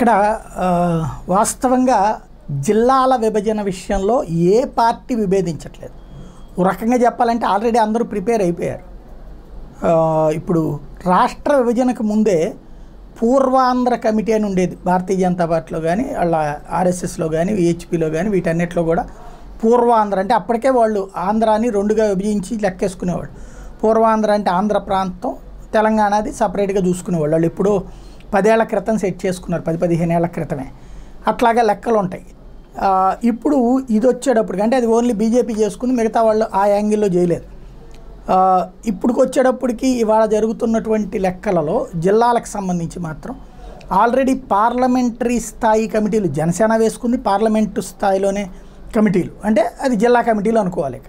ఇక్కడ వాస్తవంగా జిల్లాల విభజన విషయంలో ఏ పార్టీ విభేదించట్లేదు రకంగా చెప్పాలంటే ఆల్రెడీ అందరూ ప్రిపేర్ అయిపోయారు ఇప్పుడు రాష్ట్ర విభజనకు ముందే పూర్వాంధ్ర కమిటీ అని ఉండేది భారతీయ జనతా పార్టీలో కానీ వాళ్ళ ఆర్ఎస్ఎస్లో కానీ విహెచ్పిలో కానీ వీటన్నిటిలో కూడా పూర్వాంధ్ర అంటే అప్పటికే వాళ్ళు ఆంధ్రాని రెండుగా విభజించి లెక్కేసుకునేవాళ్ళు పూర్వాంధ్ర అంటే ఆంధ్ర ప్రాంతం తెలంగాణది సపరేట్గా చూసుకునేవాళ్ళు వాళ్ళు ఇప్పుడు పదేళ్ల క్రితం సెట్ చేసుకున్నారు పది పదిహేను ఏళ్ల క్రితమే అట్లాగే లెక్కలు ఉంటాయి ఇప్పుడు ఇది వచ్చేటప్పుడు అంటే అది ఓన్లీ బీజేపీ చేసుకుని మిగతా వాళ్ళు ఆ యాంగిల్లో చేయలేదు ఇప్పుడుకి వచ్చేటప్పటికి ఇవాళ జరుగుతున్నటువంటి లెక్కలలో జిల్లాలకు సంబంధించి మాత్రం ఆల్రెడీ పార్లమెంటరీ స్థాయి కమిటీలు జనసేన వేసుకుంది పార్లమెంటు స్థాయిలోనే కమిటీలు అంటే అది జిల్లా కమిటీలు అనుకోవాలి ఇక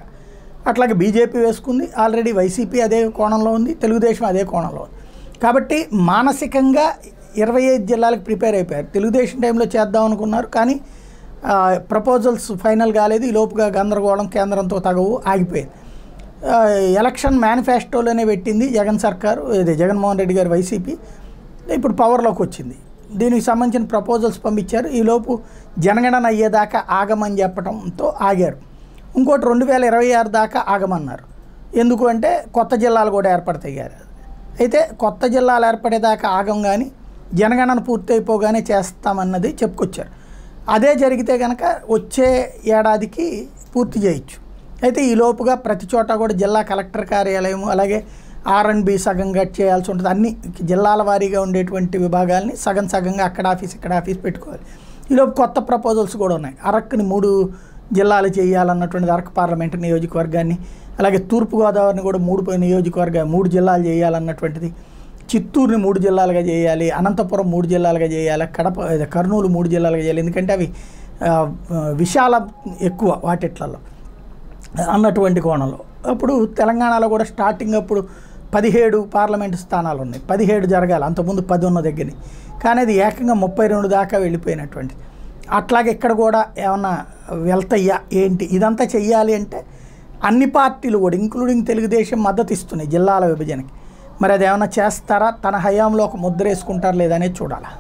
అట్లాగే బీజేపీ వేసుకుంది ఆల్రెడీ వైసీపీ అదే కోణంలో ఉంది తెలుగుదేశం అదే కోణంలో ఉంది కాబట్టి మానసికంగా ఇరవై ఐదు జిల్లాలకు ప్రిపేర్ అయిపోయారు తెలుగుదేశం టైంలో చేద్దాం అనుకున్నారు కానీ ప్రపోజల్స్ ఫైనల్ కాలేదు ఈ లోపుగా గందరగోళం కేంద్రంతో తగవు ఆగిపోయింది ఎలక్షన్ మేనిఫెస్టోలోనే పెట్టింది జగన్ సర్కారు ఇది జగన్మోహన్ రెడ్డి గారు వైసీపీ ఇప్పుడు పవర్లోకి వచ్చింది దీనికి సంబంధించిన ప్రపోజల్స్ పంపించారు ఈలోపు జనగణన అయ్యేదాకా ఆగమని చెప్పడంతో ఆగారు ఇంకోటి రెండు వేల ఇరవై ఆరు దాకా ఆగమన్నారు ఎందుకు అంటే కొత్త జిల్లాలు కూడా ఏర్పడతాయి అయితే కొత్త జిల్లాలు ఏర్పడేదాకా ఆగం కానీ జనగణన పూర్తయిపోగానే చేస్తామన్నది చెప్పుకొచ్చారు అదే జరిగితే కనుక వచ్చే ఏడాదికి పూర్తి చేయొచ్చు అయితే ఈ లోపుగా ప్రతి చోట కూడా జిల్లా కలెక్టర్ కార్యాలయం అలాగే ఆర్ఎండ్బి సగం కట్ చేయాల్సి ఉంటుంది అన్ని జిల్లాల వారీగా ఉండేటువంటి విభాగాల్ని సగం సగంగా అక్కడ ఆఫీస్ ఇక్కడ ఆఫీస్ పెట్టుకోవాలి ఈలోపు కొత్త ప్రపోజల్స్ కూడా ఉన్నాయి అరక్ని మూడు జిల్లాలు చేయాలన్నటువంటి అరకు పార్లమెంటు నియోజకవర్గాన్ని అలాగే తూర్పుగోదావరిని కూడా మూడు నియోజకవర్గా మూడు జిల్లాలు చేయాలన్నటువంటిది చిత్తూరుని మూడు జిల్లాలుగా చేయాలి అనంతపురం మూడు జిల్లాలుగా చేయాలి కడప కర్నూలు మూడు జిల్లాలుగా చేయాలి ఎందుకంటే అవి విశాల ఎక్కువ వాటిట్లలో అన్నటువంటి కోణంలో అప్పుడు తెలంగాణలో కూడా స్టార్టింగ్ అప్పుడు పదిహేడు పార్లమెంటు స్థానాలు ఉన్నాయి పదిహేడు జరగాలి అంతకుముందు పది ఉన్న దగ్గర కానీ అది ఏకంగా ముప్పై రెండు దాకా వెళ్ళిపోయినటువంటి అట్లాగే ఇక్కడ కూడా ఏమన్నా వెళ్తయ్యా ఏంటి ఇదంతా చెయ్యాలి అంటే అన్ని పార్టీలు కూడా ఇంక్లూడింగ్ తెలుగుదేశం మద్దతు ఇస్తున్నాయి జిల్లాల విభజనకి మరి ఏమైనా చేస్తారా తన హయాంలో ఒక ముద్ర వేసుకుంటారు లేదనేది చూడాలా